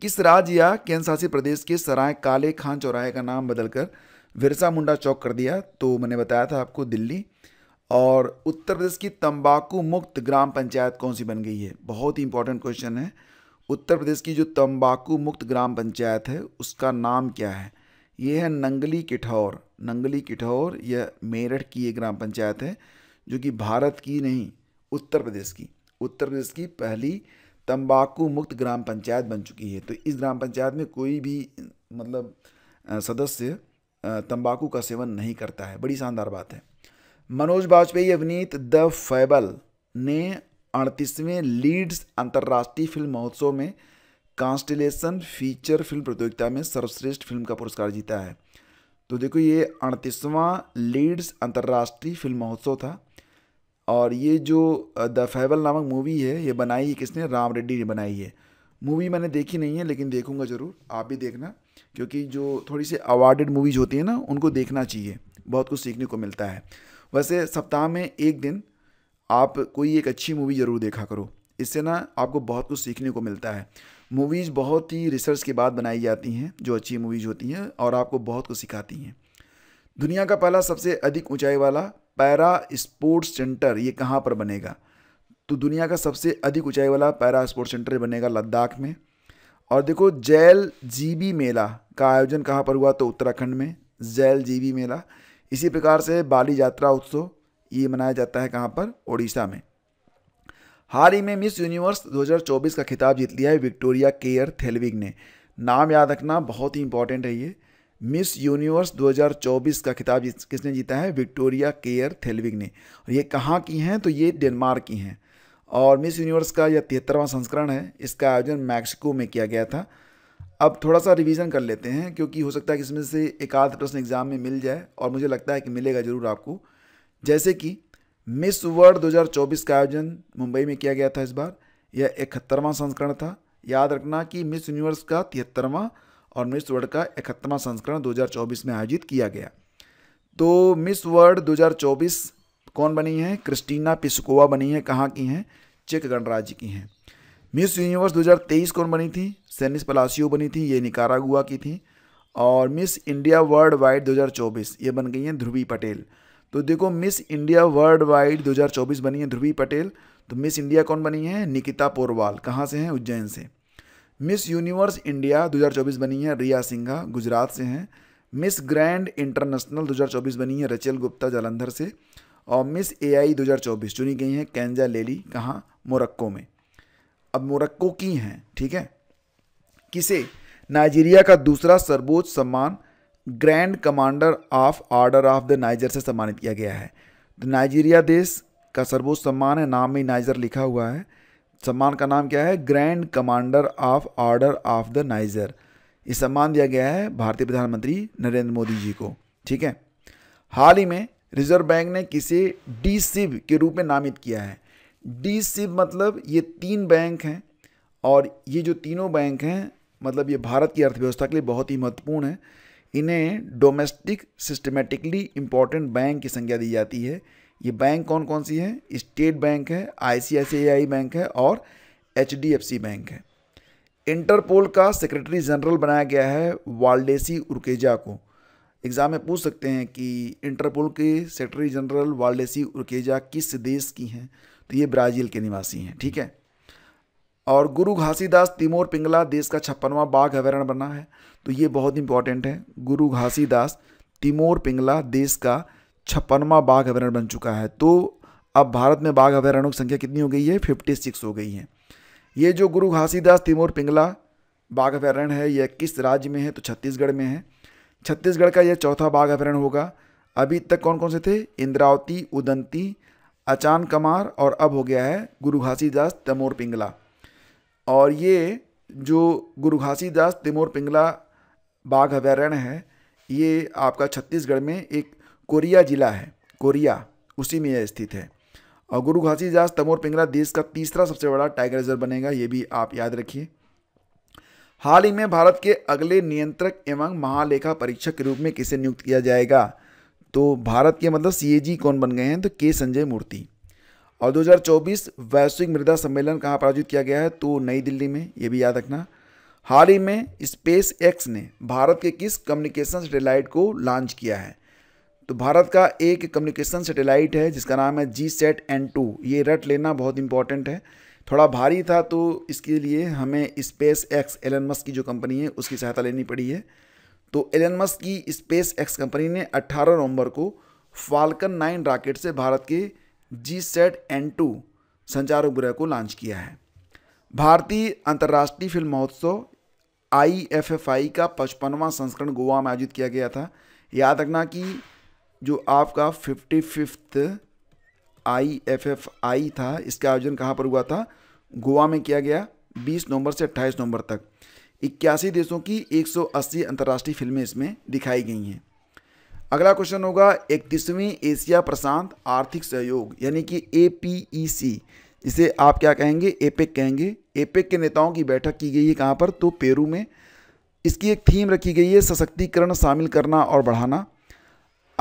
A: किस राज्य या केंद्र शासित प्रदेश के सराय काले खान चौराहे का नाम बदलकर विरसा मुंडा चौक कर दिया तो मैंने बताया था आपको दिल्ली और उत्तर प्रदेश की तंबाकू मुक्त ग्राम पंचायत कौन सी बन गई है बहुत ही इंपॉर्टेंट क्वेश्चन है उत्तर प्रदेश की जो तंबाकू मुक्त ग्राम पंचायत है उसका नाम क्या है ये है नंगली किठौर नंगली किठौर यह मेरठ की ये ग्राम पंचायत है जो कि भारत की नहीं उत्तर प्रदेश की उत्तर प्रदेश की पहली तंबाकू मुक्त ग्राम पंचायत बन चुकी है तो इस ग्राम पंचायत में कोई भी मतलब सदस्य तंबाकू का सेवन नहीं करता है बड़ी शानदार बात है मनोज वाजपेयी अभिनीत द फैबल ने अड़तीसवें लीड्स अंतर्राष्ट्रीय फिल्म महोत्सव में कॉन्स्टिलेशन फीचर फिल्म प्रतियोगिता में सर्वश्रेष्ठ फिल्म का पुरस्कार जीता है तो देखो ये अड़तीसवां लीड्स अंतर्राष्ट्रीय फिल्म महोत्सव था और ये जो द फैबल नामक मूवी है ये बनाई है किसने राम रेड्डी ने बनाई है मूवी मैंने देखी नहीं है लेकिन देखूंगा ज़रूर आप भी देखना क्योंकि जो थोड़ी सी अवार्डेड मूवीज़ होती है ना उनको देखना चाहिए बहुत कुछ सीखने को मिलता है वैसे सप्ताह में एक दिन आप कोई एक अच्छी मूवी ज़रूर देखा करो इससे ना आपको बहुत कुछ सीखने को मिलता है मूवीज़ बहुत ही रिसर्च के बाद बनाई जाती हैं जो अच्छी मूवीज़ होती हैं और आपको बहुत कुछ सिखाती हैं दुनिया का पहला सबसे अधिक ऊंचाई वाला पैरा स्पोर्ट्स सेंटर ये कहाँ पर बनेगा तो दुनिया का सबसे अधिक ऊंचाई वाला पैरा स्पोर्ट्स सेंटर बनेगा लद्दाख में और देखो जैल जीबी मेला का आयोजन कहाँ पर हुआ तो उत्तराखंड में जैल जीबी मेला इसी प्रकार से बाली यात्रा उत्सव ये मनाया जाता है कहाँ पर ओडिशा में हाल ही में मिस यूनिवर्स 2024 का खिताब जीत लिया है विक्टोरिया केयर थेलविग ने नाम याद रखना बहुत ही इंपॉर्टेंट है ये मिस यूनिवर्स 2024 का खिताब किसने जीता है विक्टोरिया केयर थेलविग ने और ये कहाँ की हैं तो ये डेनमार्क की हैं और मिस यूनिवर्स का यह तिहत्तरवां संस्करण है इसका आयोजन मैक्सिको में किया गया था अब थोड़ा सा रिवीजन कर लेते हैं क्योंकि हो सकता है कि इसमें से एक आध प्रश्न एग्जाम में मिल जाए और मुझे लगता है कि मिलेगा ज़रूर आपको जैसे कि मिस वर्ल्ड 2024 का आयोजन मुंबई में किया गया था इस बार यह इकहत्तरवां संस्करण था याद रखना कि मिस यूनिवर्स का तिहत्तरवां और मिस वर्ल्ड का इकहत्तरवां संस्करण 2024 में आयोजित किया गया तो मिस वर्ल्ड 2024 कौन बनी हैं क्रिस्टीना पिस्कोवा बनी हैं कहाँ की हैं चेक गणराज्य की हैं मिस यूनिवर्स 2023 कौन बनी थी सैनिस पलासियो बनी थी ये निकारागुआ की थी और मिस इंडिया वर्ल्ड वाइड 2024 ये बन गई हैं ध्रुवी पटेल तो देखो मिस इंडिया वर्ल्ड वाइड 2024 बनी है ध्रुवी पटेल तो मिस इंडिया कौन बनी है निकिता पोरवाल कहाँ से हैं उज्जैन से मिस यूनिवर्स इंडिया 2024 बनी है रिया सिंघा गुजरात से हैं मिस ग्रैंड इंटरनेशनल 2024 बनी है रचल गुप्ता जालंधर से और मिस एआई 2024 चुनी गई हैं कैंजा लेली कहाँ मोरक्को में अब मोरक्को की हैं ठीक है किसे नाइजीरिया का दूसरा सर्वोच्च सम्मान grand commander of order of the Niger से सम्मानित किया गया है तो नाइजीरिया देश का सर्वोच्च सम्मान है नाम में नाइजर लिखा हुआ है सम्मान का नाम क्या है grand commander of order of the Niger ये सम्मान दिया गया है भारतीय प्रधानमंत्री नरेंद्र मोदी जी को ठीक है हाल ही में रिजर्व बैंक ने किसे डी सिब के रूप में नामित किया है डी सिब मतलब ये तीन बैंक हैं और ये जो तीनों बैंक हैं मतलब ये भारत की अर्थव्यवस्था के लिए बहुत ही महत्वपूर्ण है इन्हें डोमेस्टिक सिस्टमेटिकली इम्पॉर्टेंट बैंक की संज्ञा दी जाती है ये बैंक कौन कौन सी है स्टेट बैंक है आई बैंक है और एच बैंक है इंटरपोल का सेक्रेटरी जनरल बनाया गया है वाल्डेसी उर्केजा को एग्ज़ाम में पूछ सकते हैं कि इंटरपोल के सेक्रेटरी जनरल वाल्डेसी उर्केजा किस देश की हैं तो ये ब्राज़ील के निवासी हैं ठीक है और गुरु घासीदास तिमोर पिंगला देश का छप्पनवा बाघ अभ्यारण्य बना है तो ये बहुत इंपॉर्टेंट है गुरु घासीदास तिमोर पिंगला देश का छप्पनवा बाघ अभ्यारण बन चुका है तो अब भारत में बाघ अभ्यारण्यों की संख्या कितनी हो गई है फिफ्टी सिक्स हो गई है ये जो गुरु घासीदास तिमोर पिंगला बाघ अभ्यारण्य है यह किस राज्य में है तो छत्तीसगढ़ में है छत्तीसगढ़ का यह चौथा बाघ अभ्यारण्य होगा अभी तक कौन कौन से थे इंद्रावती उदंती अचान कमार और अब हो गया है गुरु घासीदास तैमूर पिंगला और ये जो गुरु घासीदास तिमोर पिंगला बाघ अभ्यारण्य है ये आपका छत्तीसगढ़ में एक कोरिया जिला है कोरिया उसी में यह स्थित है और गुरु घासीदास तमोर पिंगला देश का तीसरा सबसे बड़ा टाइगर रिजर्व बनेगा ये भी आप याद रखिए हाल ही में भारत के अगले नियंत्रक एवं महालेखा परीक्षक के रूप में किसे नियुक्त किया जाएगा तो भारत के मतलब सी कौन बन गए हैं तो के संजय मूर्ति और 2024 वैश्विक मृदा सम्मेलन कहाँ पर आयोजित किया गया है तो नई दिल्ली में ये भी याद रखना हाल ही में स्पेस एक्स ने भारत के किस कम्युनिकेशन सेटेलाइट को लॉन्च किया है तो भारत का एक कम्युनिकेशन सेटेलाइट है जिसका नाम है जी सेट एन टू ये रट लेना बहुत इंपॉर्टेंट है थोड़ा भारी था तो इसके लिए हमें स्पेस एक्स एलन मस्क की जो कंपनी है उसकी सहायता लेनी पड़ी है तो एलन मस्क की स्पेस एक्स कंपनी ने 18 नवंबर को फाल्कन नाइन रॉकेट से भारत के जी सेट एन टू संचार उपग्रह को लॉन्च किया है भारतीय अंतर्राष्ट्रीय फिल्म महोत्सव आई का पचपनवा संस्करण गोवा में आयोजित किया गया था याद रखना कि जो आपका fifty fifth I F F I था इसका आयोजन कहाँ पर हुआ था गोवा में किया गया 20 नवंबर से 28 नवंबर तक इक्यासी देशों की 180 अंतर्राष्ट्रीय फिल्में इसमें दिखाई गई हैं अगला क्वेश्चन होगा इकतीसवीं एशिया प्रशांत आर्थिक सहयोग यानी कि ए e इसे आप क्या कहेंगे एपेक e कहेंगे एपेक e के नेताओं की बैठक की गई है कहाँ पर तो पेरू में इसकी एक थीम रखी गई है सशक्तिकरण शामिल करना और बढ़ाना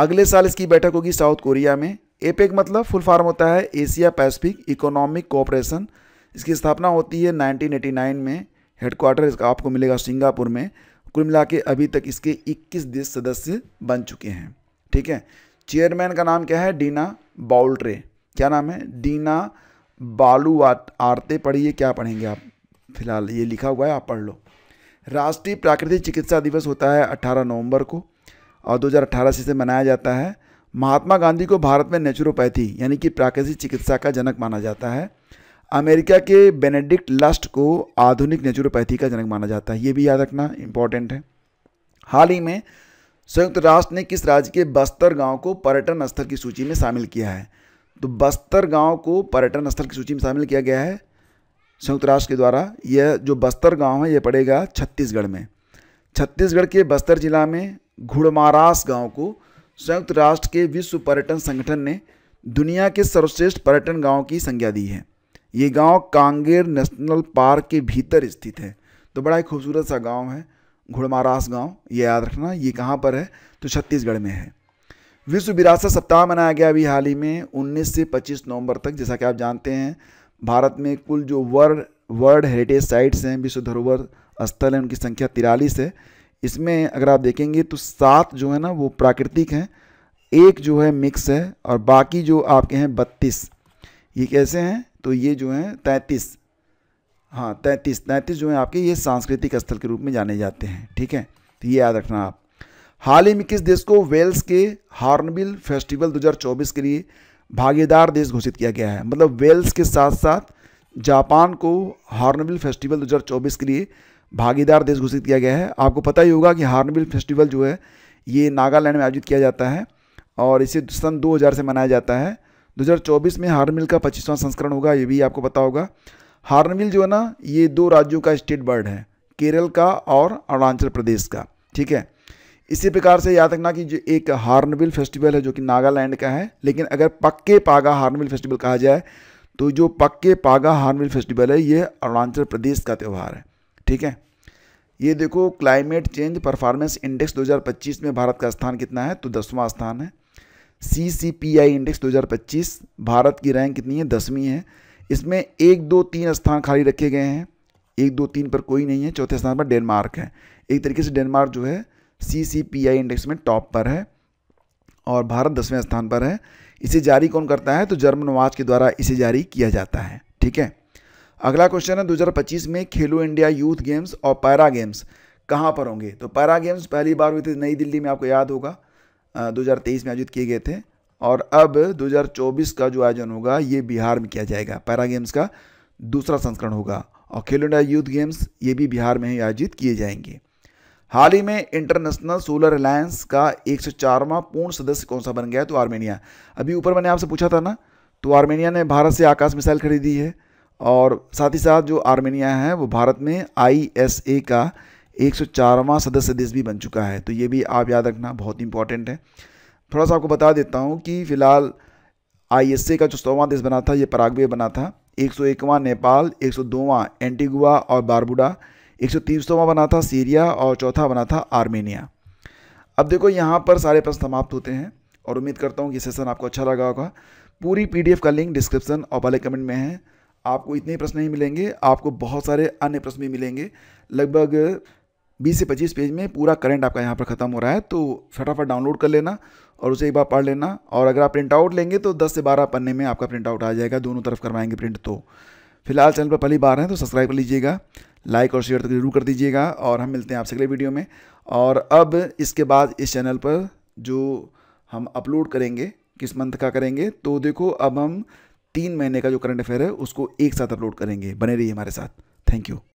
A: अगले साल इसकी बैठक होगी साउथ कोरिया में एपेक मतलब फुल फार्म होता है एशिया पैसिफिक इकोनॉमिक कोऑपरेशन इसकी स्थापना होती है 1989 में हेडक्वार्टर इसका आपको मिलेगा सिंगापुर में कुल मिला के अभी तक इसके 21 देश सदस्य बन चुके हैं ठीक है चेयरमैन का नाम क्या है डीना बाउल्ट्रे क्या नाम है डीना बालू आरते पढ़िए क्या पढ़ेंगे आप फिलहाल ये लिखा हुआ है आप पढ़ लो राष्ट्रीय प्राकृतिक चिकित्सा दिवस होता है 18 नवंबर को और 2018 से इसे मनाया जाता है महात्मा गांधी को भारत में नेचुरोपैथी यानी कि प्राकृतिक चिकित्सा का जनक माना जाता है अमेरिका के बेनेडिक्ट लस्ट को आधुनिक नेचुरोपैथी का जनक माना जाता है ये भी याद रखना इम्पॉर्टेंट है हाल ही में संयुक्त राष्ट्र ने किस राज्य के बस्तर गांव को पर्यटन स्थल की सूची में शामिल किया है तो बस्तर गांव को पर्यटन स्थल की सूची में शामिल किया गया है संयुक्त राष्ट्र के द्वारा यह जो बस्तर गांव है यह पड़ेगा छत्तीसगढ़ में छत्तीसगढ़ के बस्तर जिला में घुड़मारास गांव को संयुक्त राष्ट्र के विश्व पर्यटन संगठन ने दुनिया के सर्वश्रेष्ठ पर्यटन गाँव की संज्ञा दी है ये गांव कांगेर नेशनल पार्क के भीतर स्थित है तो बड़ा ही खूबसूरत सा गांव है घुड़मारास गांव ये याद रखना ये कहाँ पर है तो छत्तीसगढ़ में है विश्व विरासत सप्ताह मनाया गया अभी हाल ही में 19 से 25 नवंबर तक जैसा कि आप जानते हैं भारत में कुल जो वर्ल्ड वर्ल्ड हेरिटेज साइट्स हैं विश्व धरोहर स्थल हैं उनकी संख्या तिरालीस है इसमें अगर आप देखेंगे तो सात जो है ना वो प्राकृतिक हैं एक जो है मिक्स है और बाकी जो आपके हैं बत्तीस ये कैसे हैं तो ये जो हैं तैंतीस हाँ तैंतीस तैंतीस जो हैं आपके ये सांस्कृतिक स्थल के रूप में जाने जाते हैं ठीक है तो ये याद रखना आप हाल ही में किस देश को वेल्स के हार्नबिल फेस्टिवल 2024 के लिए भागीदार देश घोषित किया गया है मतलब वेल्स के साथ साथ जापान को हॉर्नबिल फेस्टिवल 2024 के लिए भागीदार देश घोषित किया गया है आपको पता ही होगा कि हार्नबिल फेस्टिवल जो है ये नागालैंड में आयोजित किया जाता है और इसे सन 2000 से मनाया जाता है 2024 में हार्नविल का पच्चीसवां संस्करण होगा ये भी आपको पता होगा हार्नविल जो है ना ये दो राज्यों का स्टेट बर्ड है केरल का और अरुणाचल प्रदेश का ठीक है इसी प्रकार से याद रखना कि जो एक हार्नविल फेस्टिवल है जो कि नागालैंड का है लेकिन अगर पक्के पागा हार्नविल फेस्टिवल कहा जाए तो जो पक्के पागा हार्नविल फेस्टिवल है ये अरुणाचल प्रदेश का त्यौहार है ठीक है ये देखो क्लाइमेट चेंज परफॉर्मेंस इंडेक्स 2025 में भारत का स्थान कितना है तो दसवां स्थान है C C P I index 2025 Bharat की रैंक कितनी है दसवीं है इसमें एक दो तीन स्थान खाली रखे गए हैं एक दो तीन पर कोई नहीं है चौथे स्थान पर डेनमार्क है एक तरीके से डेनमार्क जो है C C P I index में टॉप पर है और भारत दसवें स्थान पर है इसे जारी कौन करता है तो जर्मन वाच के द्वारा इसे जारी किया जाता है ठीक है अगला क्वेश्चन है 2025 में खेलो इंडिया यूथ गेम्स और पैरा गेम्स कहाँ पर होंगे तो पैरा गेम्स पहली बार हुई थी नई दिल्ली में आपको याद होगा 2023 में आयोजित किए गए थे और अब 2024 का जो आयोजन होगा ये बिहार में किया जाएगा पैरा गेम्स का दूसरा संस्करण होगा और खेलो इंडिया यूथ गेम्स ये भी बिहार में ही आयोजित किए जाएंगे हाल ही में इंटरनेशनल सोलर अलायंस का एक सौ पूर्ण सदस्य कौन सा बन गया है तो आर्मेनिया अभी ऊपर मैंने आपसे पूछा था ना तो आर्मेनिया ने भारत से आकाश मिसाइल खरीदी है और साथ ही साथ जो आर्मेनिया है वो भारत में आई का 104वां सदस्य देश भी बन चुका है तो ये भी आप याद रखना बहुत इंपॉर्टेंट है थोड़ा सा आपको बता देता हूँ कि फ़िलहाल आई का जो सौवां देश बना था ये पराग्वे बना था एक सौ एकवां नेपाल एक सौ दोवा एंटीगुआ और बारबुडा एक सौ तीसवां बना था सीरिया और चौथा बना था आर्मेनिया अब देखो यहाँ पर सारे प्रश्न समाप्त होते हैं और उम्मीद करता हूँ कि सेशन आपको अच्छा लगा होगा पूरी पीडीएफ का लिंक डिस्क्रिप्शन और वाले कमेंट में है आपको इतने प्रश्न नहीं मिलेंगे आपको बहुत सारे अन्य प्रश्न भी मिलेंगे लगभग बीस से पच्चीस पेज में पूरा करंट आपका यहाँ पर ख़त्म हो रहा है तो फटाफट डाउनलोड कर लेना और उसे एक बार पढ़ लेना और अगर आप प्रिंट आउट लेंगे तो दस से बारह पन्ने में आपका प्रिंट आउट आ जाएगा दोनों तरफ करवाएंगे प्रिंट तो फिलहाल चैनल पर पहली बार हैं तो सब्सक्राइब कर लीजिएगा लाइक और शेयर तो जरूर कर दीजिएगा और हम मिलते हैं आपसे अगले वीडियो में और अब इसके बाद इस चैनल पर जो हम अपलोड करेंगे किस मंथ का करेंगे तो देखो अब हम तीन महीने का जो करंट अफेयर है उसको एक साथ अपलोड करेंगे बने रहिए हमारे साथ थैंक यू